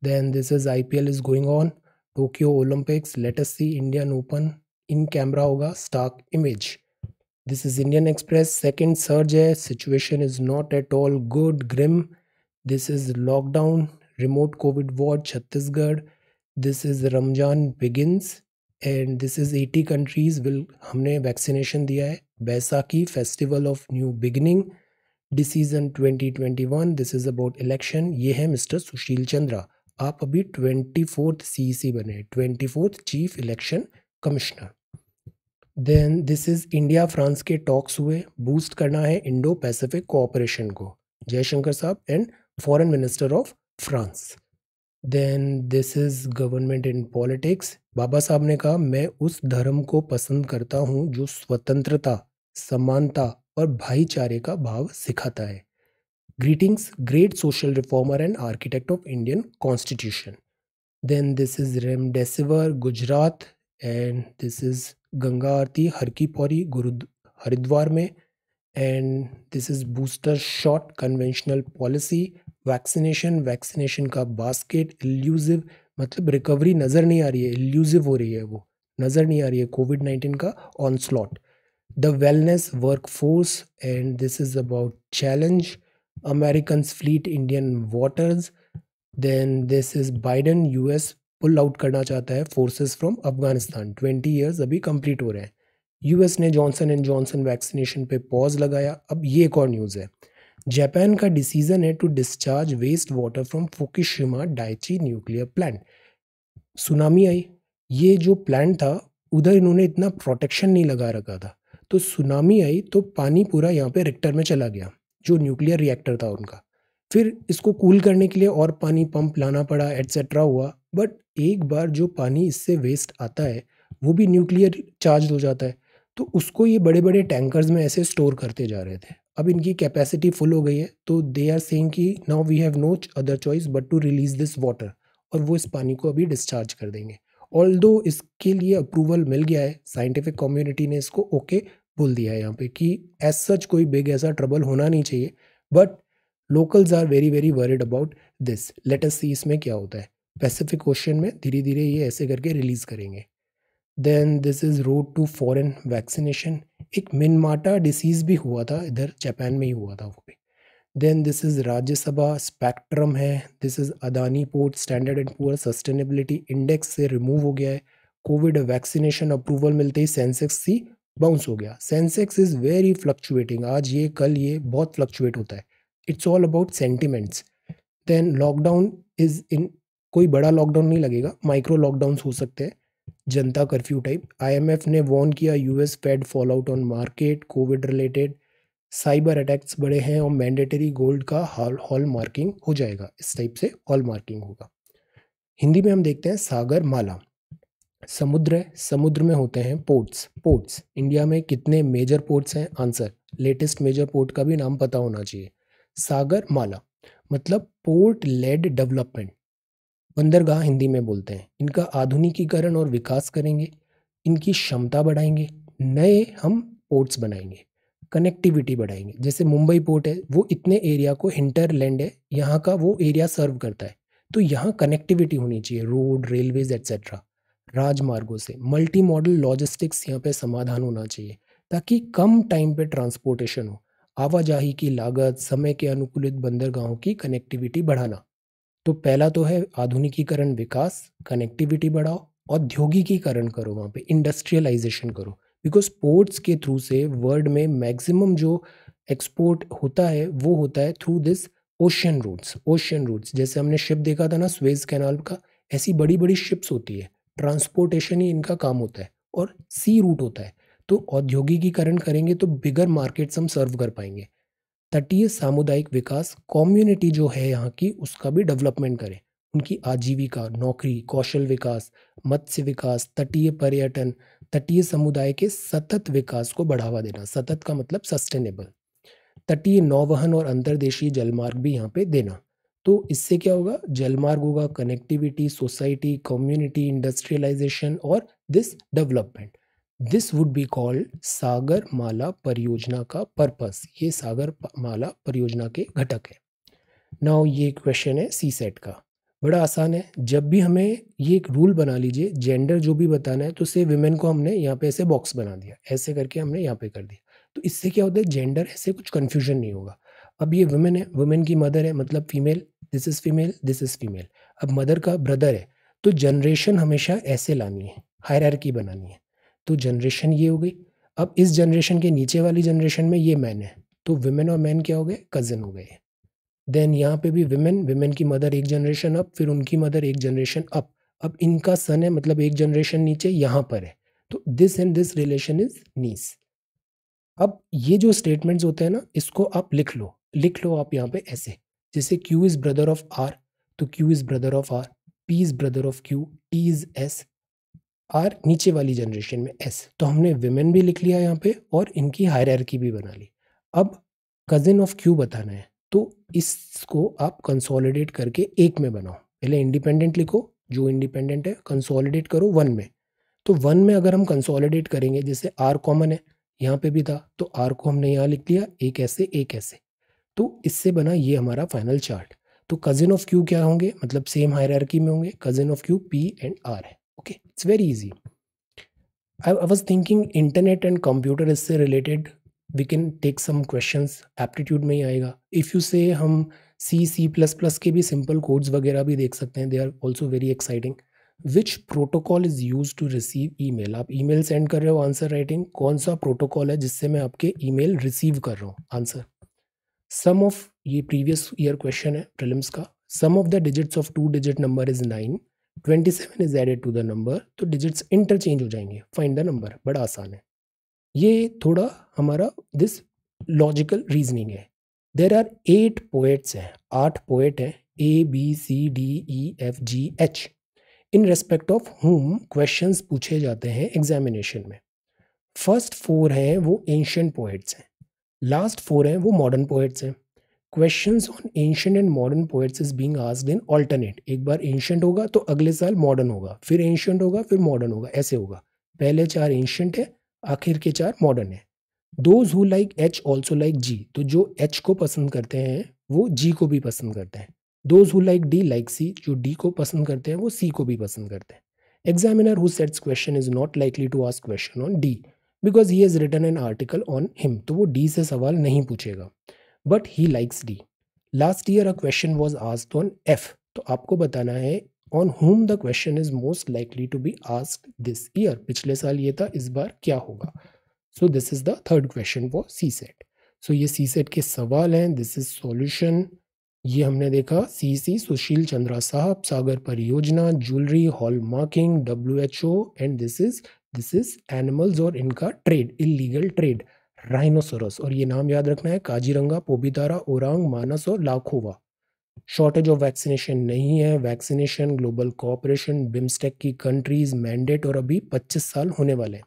then this is I P L is going on Tokyo Olympics latest see Indian Open in camera होगा stock image this is Indian Express second surge है situation is not at all good grim this is lockdown remote COVID war Chhattisgarh this is Ramzan begins and this is eighty countries will हमने vaccination दिया है Baisakhi festival of new beginning decision 2021 this is about election ये है mister Sushil Chandra आप अभी twenty fourth C C e बने twenty fourth chief election commissioner then this is India France के talks हुए बूस्ट करना है इंडो पैसिफिक कोऑपरेशन को जयशंकर साहब and foreign minister of France then this is government in politics Babasaheb ने कहा मैं उस धर्म को पसंद करता हूँ जो स्वतंत्रता समानता और भाईचारे का भाव सिखाता है greetings great social reformer and architect of Indian constitution then this is remdesivir Gujarat and this is Ganga Aarti Har Ki Pauri गुरु हरिद्वार में and this is booster shot conventional policy vaccination vaccination का बास्केट इल्यूजिव मतलब रिकवरी नज़र नहीं आ रही है इल्यूजिव हो रही है वो नज़र नहीं आ रही है कोविड नाइन्टीन का onslaught the wellness workforce and this is about challenge americans fleet indian waters then this is biden us pull out करना चाहता है forces from Afghanistan twenty years अभी कंप्लीट हो रहे हैं यूएस ने जॉनसन एंड जॉनसन वैक्सीनेशन पे pause लगाया अब ये एक और न्यूज़ है जापान का डिसीजन है to discharge waste water from Fukushima Daiichi nuclear plant tsunami आई ये जो प्लांट था उधर इन्होंने इतना प्रोटेक्शन नहीं लगा रखा था तो सुनामी आई तो पानी पूरा यहाँ पे रिक्टर में चला गया जो न्यूक्लियर रिएक्टर था उनका फिर इसको कूल करने के लिए और पानी पंप लाना पड़ा एट्सेट्रा हुआ बट एक बार जो पानी इससे वेस्ट आता है वो भी न्यूक्लियर चार्ज हो जाता है तो उसको ये बड़े बड़े टैंकर्स में ऐसे स्टोर करते जा रहे थे अब इनकी कैपेसिटी फुल हो गई है तो दे आर सेइंग कि now we have no other choice but to release this water और वो इस पानी को अभी डिस्चार्ज कर देंगे ऑल इसके लिए अप्रूवल मिल गया है साइंटिफिक कम्युनिटी ने इसको ओके okay बोल दिया है यहाँ पे कि एज सच कोई बिग ऐसा ट्रबल होना नहीं चाहिए but locals are very very worried about this latest see इसमें क्या होता है पैसिफिक ओशन में धीरे धीरे ये ऐसे करके रिलीज़ करेंगे then this is road to foreign vaccination एक मिनमाटा डिसीज़ भी हुआ था इधर जापान में ही हुआ था वो भी then this is Rajya Sabha spectrum है this is Adani port standard and poor sustainability index से रिमूव हो गया है कोविड वैक्सीनेशन अप्रूवल मिलते ही सेंसेक्स सी बाउंस हो गया सेंसेक्स इज़ वेरी फ्लक्चुएटिंग आज ये कल ये बहुत फ्लक्चुएट होता है it's all about sentiments then lockdown is in कोई बड़ा लॉकडाउन नहीं लगेगा माइक्रो लॉकडाउन हो सकते हैं जनता कर्फ्यू टाइप आईएमएफ ने वॉर्न किया US Fed fallout on market Covid related cyber attacks बड़े हैं और मैंडेटरी गोल्ड का हॉल हॉल मार्किंग हो जाएगा इस टाइप से हॉल मार्किंग होगा हिंदी में हम देखते हैं सागर माला समुद्र समुद्र में होते हैं पोर्ट्स पोर्ट्स इंडिया में कितने मेजर पोर्ट्स हैं आंसर लेटेस्ट मेजर पोर्ट का भी नाम पता होना चाहिए सागर माला मतलब पोर्ट लेड डेवलपमेंट बंदरगाह हिंदी में बोलते हैं इनका आधुनिकीकरण और विकास करेंगे इनकी क्षमता बढ़ाएंगे नए हम पोर्ट्स बनाएंगे कनेक्टिविटी बढ़ाएंगे जैसे मुंबई पोर्ट है वो इतने एरिया को हिंटरलैंड है यहाँ का वो एरिया सर्व करता है तो यहाँ कनेक्टिविटी होनी चाहिए रोड रेलवेज एट्सेट्रा राजमार्गों से मल्टी मॉडल लॉजिस्टिक्स यहाँ पे समाधान होना चाहिए ताकि कम टाइम पे ट्रांसपोर्टेशन हो आवाजाही की लागत समय के अनुकूलित बंदरगाहों की कनेक्टिविटी बढ़ाना तो पहला तो है आधुनिकीकरण विकास कनेक्टिविटी बढ़ाओ औद्योगिकीकरण करो वहाँ पे इंडस्ट्रियलाइजेशन करो बिकॉज पोर्ट्स के थ्रू से वर्ल्ड में मैक्सिमम जो एक्सपोर्ट होता है वो होता है through this ocean routes ocean routes जैसे हमने शिप देखा था ना स्वेज कैनाल का ऐसी बड़ी बड़ी शिप्स होती है ट्रांसपोर्टेशन ही इनका काम होता है और सी रूट होता है तो औद्योगिकीकरण करेंगे तो बिगर मार्केट्स हम सर्व कर पाएंगे तटीय सामुदायिक विकास कम्युनिटी जो है यहाँ की उसका भी डेवलपमेंट करें उनकी आजीविका नौकरी कौशल विकास मत्स्य विकास तटीय पर्यटन तटीय समुदाय के सतत विकास को बढ़ावा देना सतत का मतलब सस्टेनेबल तटीय नौवहन और अंतर्देशीय जलमार्ग भी यहाँ पे देना तो इससे क्या होगा जलमार्ग होगा कनेक्टिविटी सोसाइटी कम्युनिटी इंडस्ट्रियलाइजेशन और this development this would be called Sagarmala परियोजना का पर्पस ये सागर माला परियोजना के घटक है नाउ ये क्वेश्चन है सी सेट का बड़ा आसान है जब भी हमें ये एक रूल बना लीजिए जेंडर जो भी बताना है तो से वुमेन को हमने यहाँ पे ऐसे बॉक्स बना दिया ऐसे करके हमने यहाँ पे कर दिया तो इससे क्या होता है जेंडर ऐसे कुछ कन्फ्यूजन नहीं होगा अब ये वुमेन है वुमेन की मदर है मतलब female this is female this is female अब मदर का ब्रदर है तो जनरेशन हमेशा ऐसे लानी है हायरार्की बनानी है तो जनरेशन ये हो गई अब इस जनरेशन के नीचे वाली जनरेशन में ये मैन है तो वुमेन और मैन क्या हो गए कज़न हो गए देन यहाँ पे भी विमेन विमेन की मदर एक जनरेशन अप फिर उनकी मदर एक जनरेशन अप अब इनका सन है मतलब एक जनरेशन नीचे यहाँ पर है तो this and this relation is niece अब ये जो स्टेटमेंट्स होते हैं ना इसको आप लिख लो लिख लो आप यहाँ पे ऐसे जैसे Q is brother of R तो Q is brother of R P is brother of Q T is S R नीचे वाली जनरेशन में एस तो हमने विमेन भी लिख लिया यहाँ पे और इनकी हायरकी भी बना ली अब कज़िन ऑफ क्यू बताना है तो इसको आप कंसोलिडेट करके एक में बनाओ पहले इंडिपेंडेंट लिखो जो इंडिपेंडेंट है कंसोलिडेट करो वन में तो वन में अगर हम कंसोलिडेट करेंगे जैसे आर कॉमन है यहाँ पे भी था तो आर को हमने यहाँ लिख लिया एक ऐसे एक ऐसे तो इससे बना ये हमारा फाइनल चार्ट तो कजिन ऑफ क्यू क्या होंगे मतलब सेम हायर में होंगे cousin of Q P and R है okay it's very easy I was thinking internet and computer इससे related we can take some question aptitude में ही आएगा इफ़ यू से हम सी सी प्लस प्लस के भी सिंपल कोड्स वगैरह भी देख सकते हैं they are also very exciting which protocol is use to receive email आप ई मेल सेंड कर रहे हो आंसर राइटिंग कौन सा प्रोटोकॉल है जिससे मैं आपके ई मेल रिसीव कर रहा हूँ आंसर सम ऑफ ये प्रीवियस ईयर क्वेश्चन है प्रिलिम्स का sum of the digits of two digit number is nine twenty seven is added to the number तो डिजिट्स इंटरचेंज हो जाएंगे फाइंड द नंबर बड़ा आसान है ये थोड़ा हमारा दिस लॉजिकल रीजनिंग है देर आर एट पोएट्स हैं आठ पोएट हैं A B C D E F G H in respect of whom question पूछे जाते हैं एग्जामिनेशन में फर्स्ट फोर हैं वो एंशंट पोइट्स हैं लास्ट फोर हैं वो मॉडर्न पोइट्स हैं question on ancient and modern poets is being asked in alternate एक बार एंशंट होगा तो अगले साल मॉडर्न होगा फिर एंशंट होगा फिर मॉडर्न होगा ऐसे होगा पहले चार एंशंट है आखिर के चार मॉडर्न है those who like H also like G तो जो एच को पसंद करते हैं वो जी को भी पसंद करते हैं those who like D like C जो डी को पसंद करते हैं वो सी को भी पसंद करते हैं examiner who sets question is not likely to ask question on D because he has written an article on him तो वो डी से सवाल नहीं पूछेगा but he likes D last year a question was asked on F तो आपको बताना है on whom the question is most likely to be ask this year पिछले साल ये था इस बार क्या होगा so this is the third question for C set so ये सी सेट के सवाल हैं दिस इज सॉल्यूशन ये हमने देखा सी सी सुशील चंद्रा साहब सागर परियोजना jewellery hallmarking W H O and this is this is animals और इनका ट्रेड इलीगल ट्रेड राइनोसोरस और ये नाम याद रखना है काजीरंगा पोबीतारा ओरांग मानस और लाखोवा शॉर्टेज ऑफ वैक्सीनेशन नहीं है वैक्सीनेशन ग्लोबल कॉपरेशन बिम्स्टेक की कंट्रीज मैंडेट और अभी 25 साल होने वाले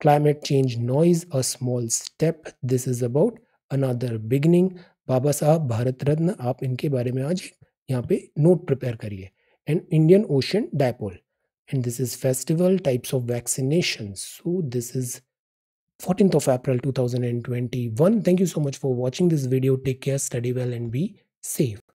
climate change noise a small step this is about another beginning Babasaheb Bharat रत्न आप इनके बारे में आज यहाँ पे नोट प्रिपेयर करिए and Indian ocean dipole and this is festival types of vaccination so this is 14th of April 2021. Thank you so much for watching this video. Take care, study well, and be safe.